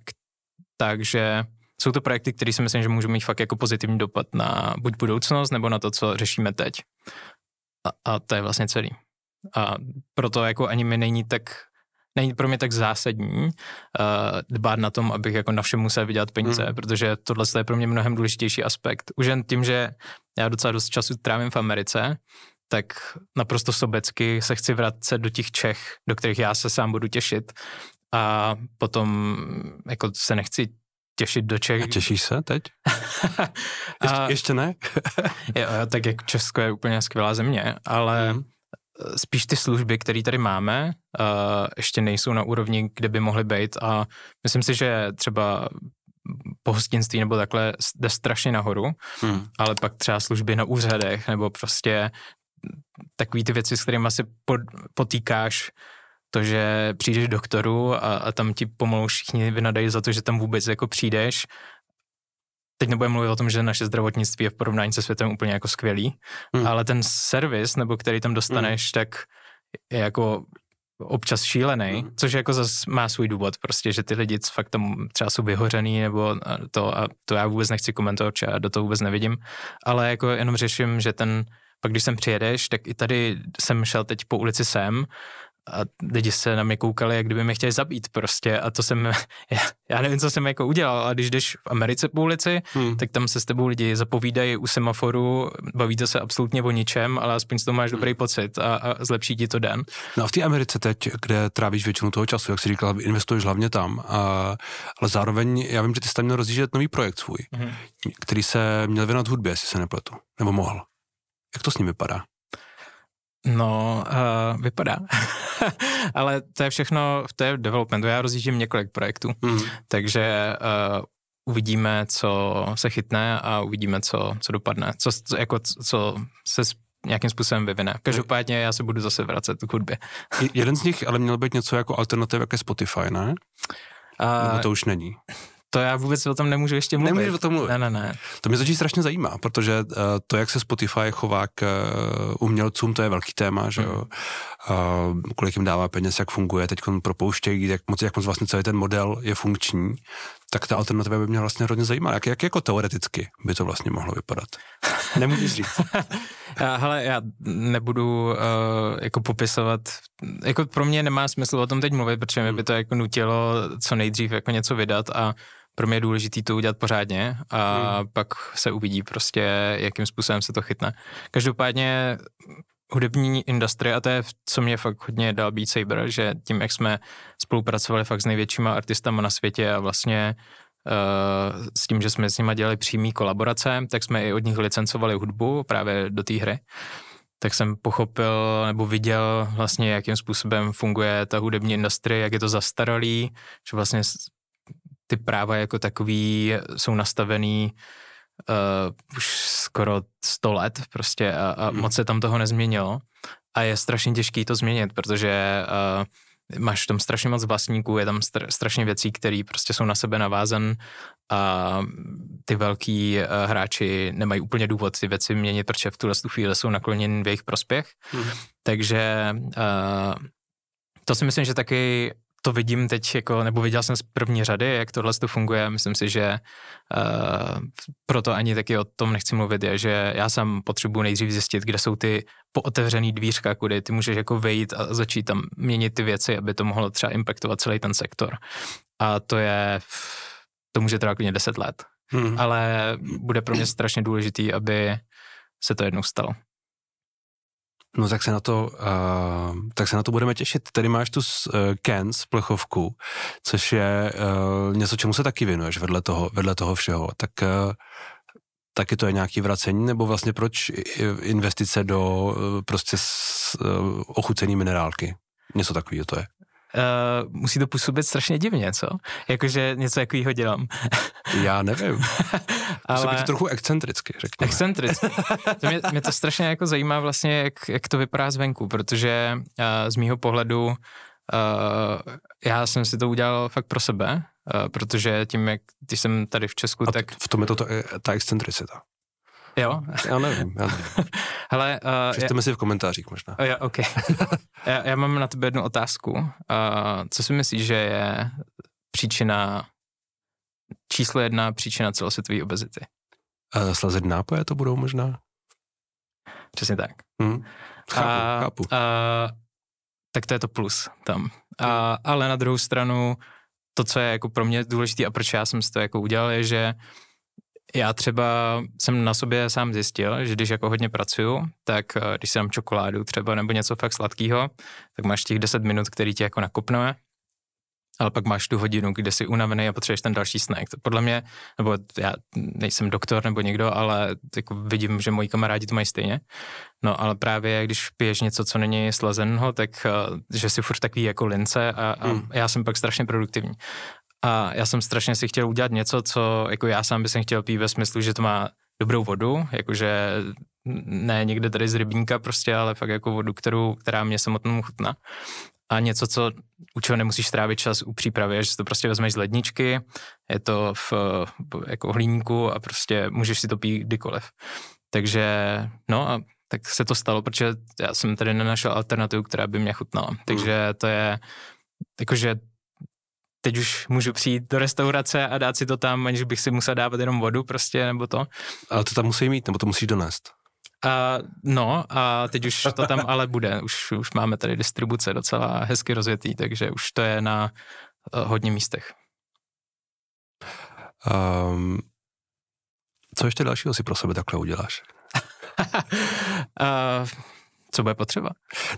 tak, že jsou to projekty, které si myslím, že můžou mít fakt jako pozitivní dopad na buď budoucnost, nebo na to, co řešíme teď. A, a to je vlastně celý. A proto jako ani mi není tak není pro mě tak zásadní uh, dbát na tom, abych jako na všem musel vydělat peníze, mm. protože tohle je pro mě mnohem důležitější aspekt. Už jen tím, že já docela dost času trávím v Americe, tak naprosto sobecky se chci vracet do těch Čech, do kterých já se sám budu těšit a potom jako se nechci těšit do Čech. A těšíš se teď? ještě, a, ještě ne? jo, tak jak Česko je úplně skvělá země, ale mm. spíš ty služby, které tady máme, uh, ještě nejsou na úrovni, kde by mohly být a myslím si, že třeba pohostinství nebo takhle jde strašně nahoru, hmm. ale pak třeba služby na úřadech nebo prostě takový ty věci, s kterými se potýkáš, to, že přijdeš doktoru a, a tam ti pomalu všichni vynadají za to, že tam vůbec jako přijdeš. Teď nebudeme mluvit o tom, že naše zdravotnictví je v porovnání se světem úplně jako skvělý, hmm. ale ten servis, nebo který tam dostaneš, hmm. tak je jako občas šílený, hmm. což jako zase má svůj důvod prostě, že ty lidi fakt tam třeba jsou vyhořený nebo eh, to a to já vůbec nechci komentovat, já do toho vůbec nevidím, ale jako jenom řeším, že ten pak když sem přijedeš, tak i tady jsem šel teď po ulici sem a lidi se na mě koukali, jak kdyby mě chtěli zabít prostě a to jsem, já, já nevím, co jsem jako udělal, a když jdeš v Americe po ulici, hmm. tak tam se s tebou lidi zapovídají u semaforu, bavíte se absolutně o ničem, ale aspoň z toho máš dobrý pocit a, a zlepší ti to den. No a v té Americe teď, kde trávíš většinu toho času, jak jsi říkal, investuješ hlavně tam, a, ale zároveň já vím, že ty jsi tam měl rozjíždět nový projekt svůj, hmm. který se měl věnat hudbě, jestli se nepletu, nebo mohl. Jak to s ním no, eh, vypadá? No, uh, vypadá. Ale to je všechno v té developmentu. Já rozjíždím několik projektů, mm. takže uh, uvidíme, co se chytne a uvidíme, co, co dopadne, co, co, jako, co se nějakým způsobem vyvine. Každopádně já se budu zase vracet k hudbě. Jeden z nich ale měl být něco jako alternativa ke Spotify, ne? Uh, to už není? To já vůbec o tom nemůžu ještě mluvit. Nemůžu o tom mluvit. Ne, ne, ne. To mě začíná strašně zajímá, protože uh, to, jak se Spotify chová k uh, umělcům, to je velký téma, že jo. Uh, kolik jim dává peněz, jak funguje, teď propouštějí, jak moc, jak moc vlastně celý ten model je funkční, tak ta alternativa by mě vlastně hodně zajímala. Jak, jak jako teoreticky by to vlastně mohlo vypadat? Nemůžeš říct. já, hele, já nebudu uh, jako popisovat, jako pro mě nemá smysl o tom teď mluvit, protože mě by hmm. to jako nutilo co nejdřív jako něco vydat a pro mě je důležité to udělat pořádně a hmm. pak se uvidí prostě, jakým způsobem se to chytne. Každopádně hudební industrie a to je, co mě fakt hodně dal být Saber, že tím, jak jsme spolupracovali fakt s největšíma artistama na světě a vlastně uh, s tím, že jsme s nimi dělali přímý kolaborace, tak jsme i od nich licencovali hudbu právě do té hry tak jsem pochopil nebo viděl vlastně, jakým způsobem funguje ta hudební industrie, jak je to zastaralý, že vlastně ty práva jako takový jsou nastavený uh, už skoro 100 let prostě a, a hmm. moc se tam toho nezměnilo. A je strašně těžký to změnit, protože uh, máš tam strašně moc vlastníků, je tam str- strašně věcí, které prostě jsou na sebe navázan a ty velký uh, hráči nemají úplně důvod ty věci měnit, protože v tuhle chvíli jsou nakloněny v jejich prospěch. Mm. Takže uh, to si myslím, že taky to vidím teď, jako, nebo viděl jsem z první řady, jak tohle to funguje. Myslím si, že uh, proto ani taky o tom nechci mluvit, je, že já sám potřebuji nejdřív zjistit, kde jsou ty pootevřený dvířka, kudy ty můžeš jako vejít a začít tam měnit ty věci, aby to mohlo třeba impactovat celý ten sektor. A to je, to může trvat klidně 10 let. Hmm. Ale bude pro mě strašně důležitý, aby se to jednou stalo. No tak se na to, uh, tak se na to budeme těšit. Tady máš tu uh, eh, Kens plechovku, což je uh, něco, čemu se taky věnuješ vedle toho, vedle toho všeho. Tak uh, taky to je nějaký vracení, nebo vlastně proč investice do uh, prostě s, uh, ochucený minerálky? Něco takového to je. Eh, musí to působit strašně divně, co? Jakože něco takového dělám. Já nevím. Ale... Působí to trochu excentricky, řekněme. Excentricky. To mě, mě to strašně jako zajímá vlastně, jak, jak to vypadá zvenku, protože uh, z mýho pohledu uh, já jsem si to udělal fakt pro sebe, protože tím, jak když jsem tady v Česku, a tak... V tom je to ta excentricita. Jo? Já nevím. Já nevím. Hele, uh, Přečteme já... si v komentářích možná. Uh, ok. okay. já, já mám na tebe jednu otázku. Uh, co si myslíš, že je příčina, číslo jedna příčina celosvětové obezity? Uh, eh, slazit nápoje to budou možná? Přesně tak. Hmm. Chápu, uh, chápu. Uh, tak to je to plus tam. Uh, ale na druhou stranu, to, co je jako pro mě důležité a proč já jsem si to jako udělal, je, že uh, já třeba jsem na sobě sám zjistil, že když jako hodně pracuju, tak eh, když si dám čokoládu třeba nebo něco fakt sladkého, tak máš těch 10 minut, který tě jako nakopne, ale pak máš tu hodinu, kde jsi unavený a potřebuješ ten další snack. Podle mě, nebo já nejsem doktor nebo někdo, ale jako vidím, že moji kamarádi to mají stejně. No ale právě, když piješ něco, co není slazeného, tak eh, že si furt takový jako lince a, a hmm. já jsem pak strašně produktivní. A já jsem strašně si chtěl udělat něco, co jako já sám bych chtěl pít ve smyslu, že to má dobrou vodu, jakože ne někde tady z rybníka prostě, ale fakt jako vodu, kterou, která mě samotnou chutná. A něco, co, u čeho nemusíš trávit čas u přípravy, že si to prostě vezmeš z ledničky, je to v jako hlíníku a prostě můžeš si to pít kdykoliv. Takže no a tak se to stalo, protože já jsem tady nenašel alternativu, která by mě chutnala. Hmm. Takže to je, jakože teď už můžu přijít do restaurace a dát si to tam, aniž bych si musel dávat jenom vodu prostě nebo to. Ale to tam musí mít, nebo to musíš donést? A, no a teď už to tam ale bude, už, už máme tady distribuce docela hezky rozvětý, takže už to je na uh, hodně místech. Um, co ještě dalšího si pro sebe takhle uděláš? uh, co bude potřeba.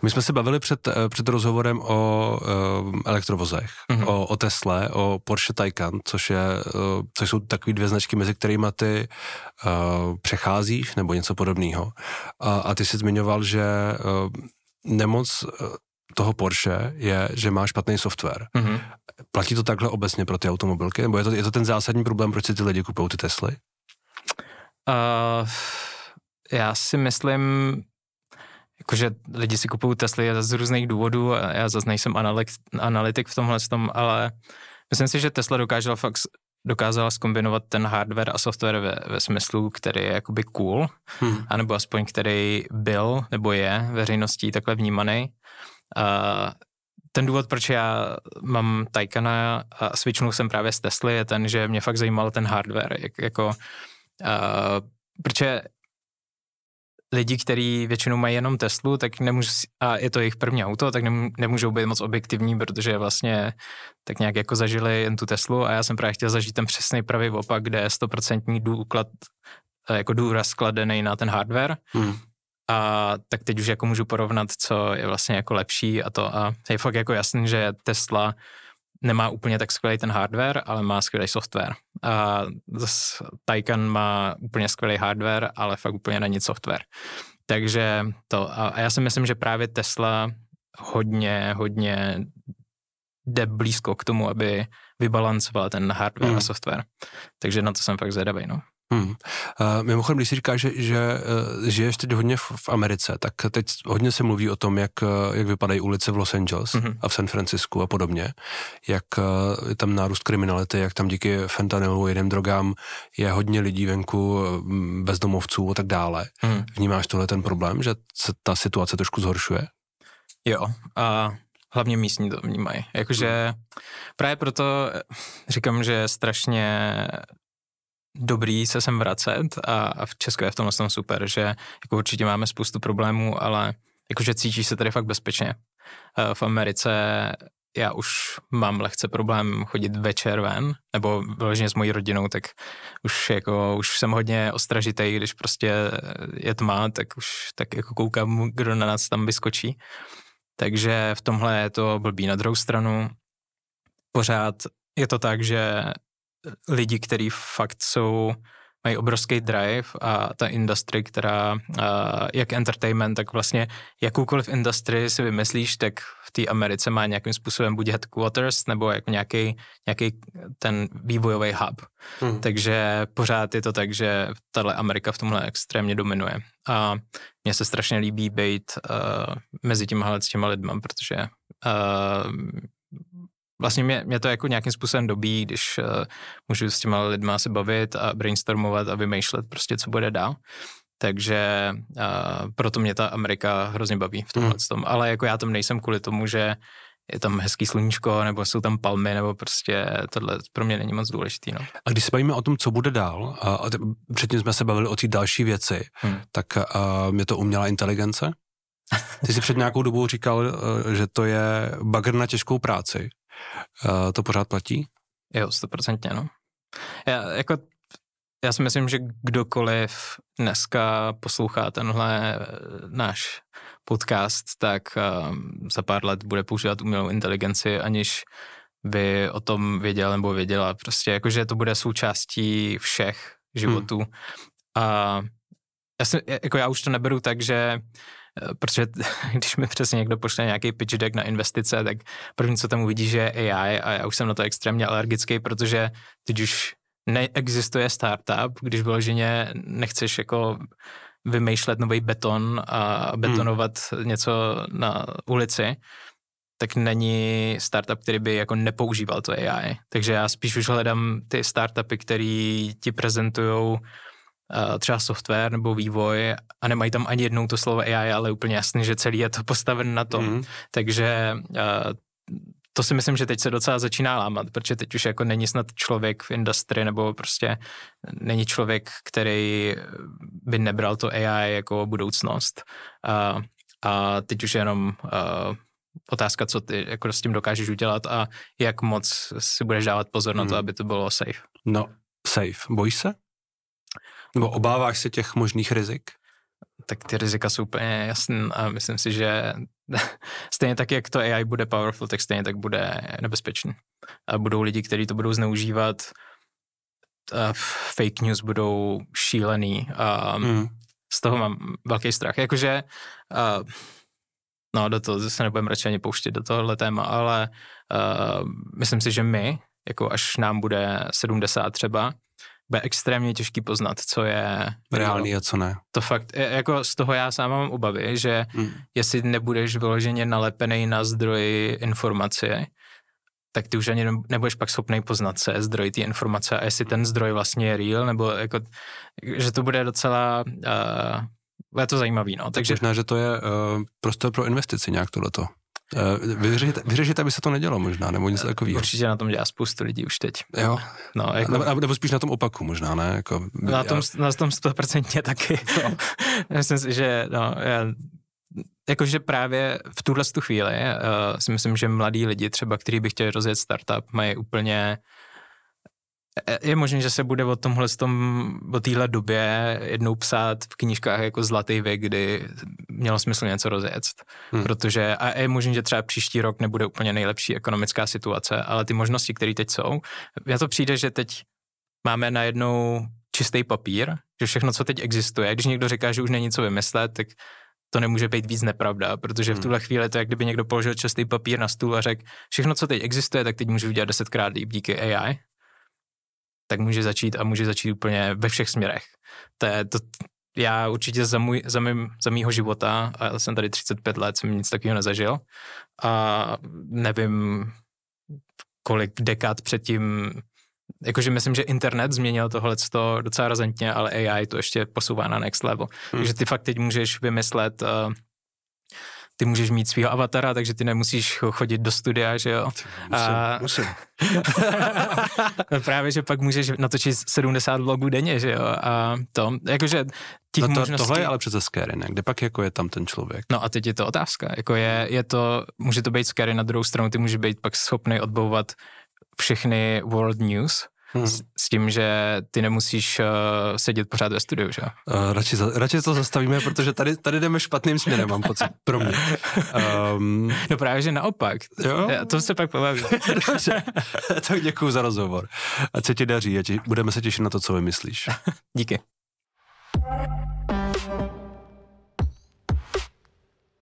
My jsme se bavili před, eh, před rozhovorem o uh, elektrovozech, mm-hmm. o, o Tesle, o Porsche Taycan, což, je, uh, což jsou takové dvě značky, mezi kterými ty uh, přecházíš nebo něco podobného. A, a ty jsi zmiňoval, že uh, nemoc toho Porsche je, že má špatný software. Mm-hmm. Platí to takhle obecně pro ty automobilky? Nebo je to, je to ten zásadní problém, proč si ty lidi kupují ty Tesly? Uh, já si myslím, jakože lidi si kupují Tesly z různých důvodů, já zase nejsem analytik v tomhle tom, ale myslím si, že Tesla dokázala fakt dokázala skombinovat ten hardware a software ve, ve smyslu, který je jakoby cool, hmm. anebo aspoň který byl nebo je veřejností takhle vnímaný. A ten důvod, proč já mám Taycana a switchnul jsem právě z Tesly, je ten, že mě fakt zajímal ten hardware, jak, jako, a, protože lidi, kteří většinou mají jenom Teslu, tak nemůžu, a je to jejich první auto, tak nemůžou být moc objektivní, protože vlastně tak nějak jako zažili jen tu Teslu a já jsem právě chtěl zažít ten přesný pravý opak, kde je stoprocentní důklad, eh, jako důraz skladený na ten hardware. Hmm. A tak teď už jako můžu porovnat, co je vlastně jako lepší a to a je fakt jako jasný, že Tesla nemá úplně tak skvělý ten hardware, ale má skvělý software. A Taycan má úplně skvělý hardware, ale fakt úplně není software. Takže to, a já si myslím, že právě Tesla hodně, hodně jde blízko k tomu, aby vybalancovala ten hardware mm. a hmm. software. Takže na to jsem fakt zvědavý, no. Hmm. Uh, mimochodem, když si říkáš, že, že uh, žiješ teď hodně v, v Americe, tak teď hodně se mluví o tom, jak, uh, jak vypadají ulice v Los Angeles mm-hmm. a v San Francisku a podobně, jak uh, je tam nárůst kriminality, jak tam díky fentanylu, jiným drogám je hodně lidí venku, bezdomovců a tak dále. Mm. Vnímáš tohle ten problém, že se ta situace trošku zhoršuje? Jo, a hlavně místní to vnímají. Jakože hmm. právě proto říkám, že strašně dobrý se sem vracet a, a v Česku je v tomhle super, že jako určitě máme spoustu problémů, ale jakože cítíš se tady fakt bezpečně. Eh, v Americe já už mám lehce problém chodit večer ven, nebo vyloženě s mojí rodinou, tak už jako, už jsem hodně ostražitý, když prostě je tma, tak už tak jako koukám, kdo na nás tam vyskočí. Takže v tomhle je to blbý. Na druhou stranu pořád je to tak, že lidi, kteří fakt jsou, mají obrovský drive a ta industry, která jak entertainment, tak vlastně jakoukoliv industry si vymyslíš, tak v té Americe má nějakým způsobem buď headquarters nebo jako nějaký, nějaký ten vývojový hub. Hmm. Takže pořád je to tak, že tahle Amerika v tomhle extrémně dominuje. A mně se strašně líbí být uh, mezi těmhle těma lidma, protože uh, vlastně mě, mě to jako nějakým způsobem dobí, když uh, můžu s těma lidma se bavit a brainstormovat a vymýšlet prostě, co bude dál. Takže uh, proto mě ta Amerika hrozně baví v tomhle mm. tom. Ale jako já tam nejsem kvůli tomu, že je tam hezký sluníčko, nebo jsou tam palmy, nebo prostě tohle pro mě není moc důležitý. No. A když se bavíme o tom, co bude dál, a předtím jsme se bavili o té další věci, hmm. tak a, eh, mě to umělá inteligence? Ty jsi před nějakou dobou říkal, že to je bagr na těžkou práci. Eh, to pořád platí? Jo, stoprocentně, no. Já, jako, já si myslím, že kdokoliv dneska poslouchá tenhle eh, náš podcast, tak ehm, za pár let bude používat umělou inteligenci, aniž by o tom věděl nebo věděla. Prostě jakože to bude součástí všech životů. Hmm. A já, si, jako já už to neberu tak, že Eh, protože když mi přesně někdo pošle nějaký pitch deck na investice, tak první, co tam uvidí, že je AI a já už jsem na to extrémně alergický, protože teď už neexistuje startup, když vyloženě nechceš jako vymýšlet nový beton a hmm. betonovat hmm. něco na ulici, tak není startup, který by jako nepoužíval to AI. Takže já spíš už hledám ty startupy, který ti prezentují Eh, třeba software nebo vývoj a nemají tam ani jednou to slovo AI, ale úplně jasný, že celý je to postaven na tom. Mm. Takže eh, to si myslím, že teď se docela začíná lámat, protože teď už jako není snad člověk v industrii nebo prostě není člověk, který by nebral to AI jako budoucnost. A, eh, a teď už jenom a, otázka, co ty jako s tím dokážeš udělat a jak moc si budeš dávat pozor na to, mhm. aby to bylo safe. No, safe. Bojíš se? Nebo obáváš se těch možných rizik? Tak ty rizika jsou úplně jasné a myslím si, že stejně tak, jak to AI bude powerful, tak stejně tak bude nebezpečný. A budou lidi, kteří to budou zneužívat, a fake news budou šílený a mm. z toho mám velký strach. Jakože a, no do toho se nebudeme radši ani pouštět do tohohle téma, ale a, myslím si, že my, jako až nám bude 70 třeba, bude extrémně těžký poznat, co je reálný a co ne. To fakt, e, jako z toho já sám mám obavy, že hmm. jestli nebudeš vyloženě nalepený na zdroji informace, tak ty už ani nebudeš pak schopný poznat se zdroj té informace a jestli ten zdroj vlastně je real, nebo jako, že to bude docela, uh, bude to zajímavý, no. Tak Takže... Možná, že to je uh, prostor pro investici nějak tohleto. Eh, vyřešit, vyřešit, aby se to nedělo možná, nebo něco eh, takového. Určitě na tom dělá spoustu lidí už teď. Jo. No, jako... nebo, nebo, spíš na tom opaku možná, ne? Jako, na, tom, já... na tom 100% taky. No. Myslím si, že no, já jakože právě v tuhle tu chvíli uh, si myslím, že mladí lidi třeba, kteří by chtěli rozjet startup, mají úplně E, e, je možné, že se bude o tomhle, tom, o téhle době jednou psát v knížkách jako Zlatý věk, kdy mělo smysl něco rozjet. Hmm. Protože a je možné, že třeba příští rok nebude úplně nejlepší ekonomická situace, ale ty možnosti, které teď jsou, já to přijde, že teď máme najednou čistý papír, že všechno, co teď existuje, když někdo říká, že už není co vymyslet, tak to nemůže být víc nepravda, protože v hmm. tuhle chvíli to je, jak kdyby někdo položil čistý papír na stůl a řekl, všechno, co teď existuje, tak teď můžu udělat desetkrát líp díky AI tak může začít a může začít úplně ve všech směrech. To je, to, já určitě za, můj, za, mým, za mýho života, a jsem tady 35 let, jsem nic takového nezažil a nevím, kolik dekád předtím, jakože myslím, že internet změnil tohle docela razantně, ale AI to ještě posouvá na next level. Hmm. Takže ty fakt teď můžeš vymyslet uh, ty můžeš mít svého avatara, takže ty nemusíš chodit do studia, že jo. Musím, a... musím. No právě, že pak můžeš natočit 70 vlogů denně, že jo. A to, jakože těch no to, možností... Tohle je ale přece scary, ne? Kde pak jako je tam ten člověk? No a teď je to otázka. Jako je, je to, může to být scary na druhou stranu, ty můžeš být pak schopný odbouvat všechny world news, Hmm. S, s tím, že ty nemusíš uh, sedět pořád ve studiu, že? Uh, radši, za, radši to zastavíme, protože tady, tady jdeme špatným směrem, mám pocit, pro mě. Um, no právě, že naopak. Jo? Já, to se pak pobaví. tak děkuji za rozhovor. A co ti daří, budeme se těšit na to, co vymyslíš. Díky.